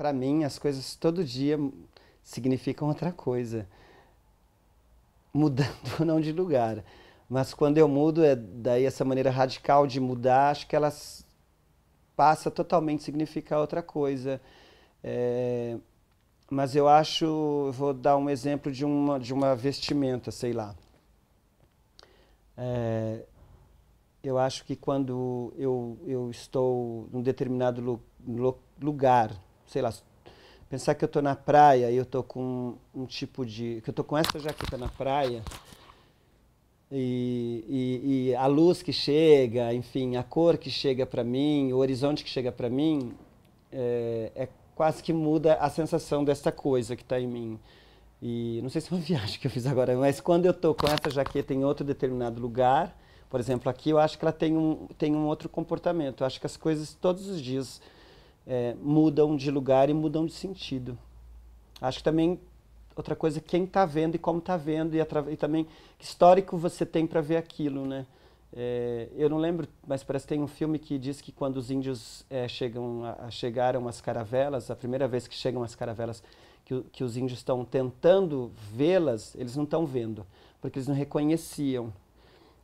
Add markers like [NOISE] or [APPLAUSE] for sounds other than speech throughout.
para mim, as coisas todo dia significam outra coisa, mudando ou [LAUGHS] não de lugar. Mas quando eu mudo, é daí essa maneira radical de mudar, acho que elas passa totalmente significar outra coisa. É, mas eu acho, vou dar um exemplo de uma, de uma vestimenta, sei lá. É, eu acho que quando eu, eu estou num determinado lugar, sei lá, pensar que eu estou na praia e eu estou com um tipo de. que eu estou com essa jaqueta na praia. E, e, e, a luz que chega, enfim, a cor que chega para mim, o horizonte que chega para mim, é, é, quase que muda a sensação dessa coisa que está em mim. E não sei se é uma [LAUGHS] viagem que eu fiz agora, mas quando eu estou com essa jaqueta em outro determinado lugar, por exemplo, aqui eu acho que ela tem um, tem um outro comportamento. Eu acho que as coisas todos os dias é, mudam de lugar e mudam de sentido. Acho que também outra coisa é quem está vendo e como está vendo e, e, também que histórico você tem para ver aquilo, né? É, eu não lembro, mas parece que tem um filme que diz que quando os índios é, chegam a, a, chegaram às caravelas, a primeira vez que chegam as caravelas, que, que os índios estão tentando vê-las, eles não estão vendo, porque eles não reconheciam.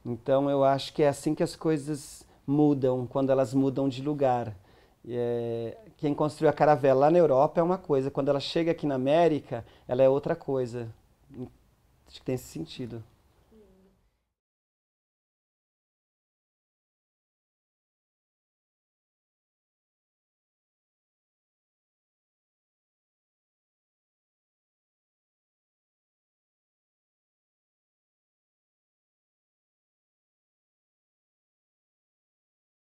Então eu acho que é assim que as coisas mudam, quando elas mudam de lugar. É, quem construiu a caravela lá na Europa é uma coisa, quando ela chega aqui na América, ela é outra coisa. Acho que tem esse sentido.